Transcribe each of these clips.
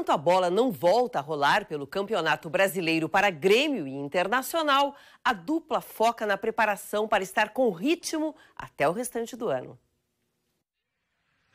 Enquanto a bola não volta a rolar pelo Campeonato Brasileiro para Grêmio e Internacional, a dupla foca na preparação para estar com ritmo até o restante do ano.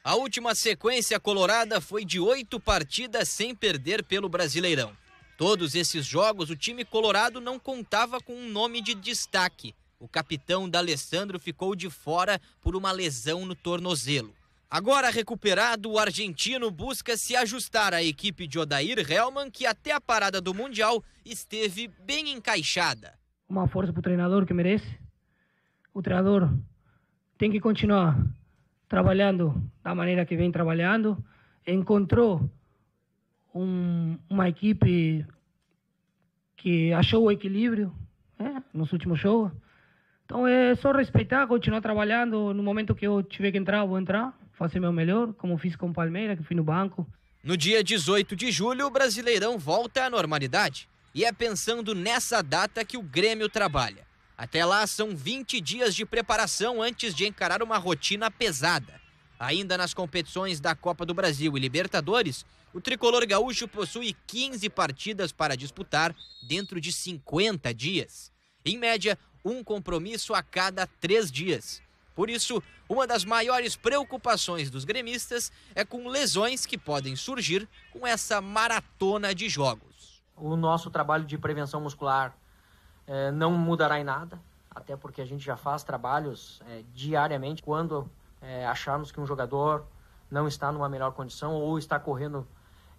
A última sequência colorada foi de oito partidas sem perder pelo Brasileirão. Todos esses jogos, o time colorado não contava com um nome de destaque. O capitão D'Alessandro ficou de fora por uma lesão no tornozelo. Agora recuperado, o argentino busca se ajustar à equipe de Odair Helman, que até a parada do Mundial esteve bem encaixada. Uma força para o treinador que merece. O treinador tem que continuar trabalhando da maneira que vem trabalhando. Encontrou um, uma equipe que achou o equilíbrio né, nos últimos jogos. Então é só respeitar, continuar trabalhando. No momento que eu tiver que entrar, eu vou entrar fazer meu melhor, como fiz com o Palmeiras, que fui no banco. No dia 18 de julho, o Brasileirão volta à normalidade. E é pensando nessa data que o Grêmio trabalha. Até lá são 20 dias de preparação antes de encarar uma rotina pesada. Ainda nas competições da Copa do Brasil e Libertadores, o tricolor gaúcho possui 15 partidas para disputar dentro de 50 dias. Em média, um compromisso a cada três dias. Por isso, uma das maiores preocupações dos gremistas é com lesões que podem surgir com essa maratona de jogos. O nosso trabalho de prevenção muscular eh, não mudará em nada, até porque a gente já faz trabalhos eh, diariamente. Quando eh, acharmos que um jogador não está numa melhor condição ou está correndo,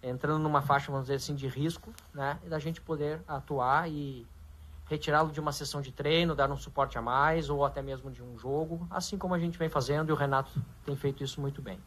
entrando numa faixa, vamos dizer assim, de risco, né, da gente poder atuar e retirá-lo de uma sessão de treino, dar um suporte a mais ou até mesmo de um jogo, assim como a gente vem fazendo e o Renato tem feito isso muito bem.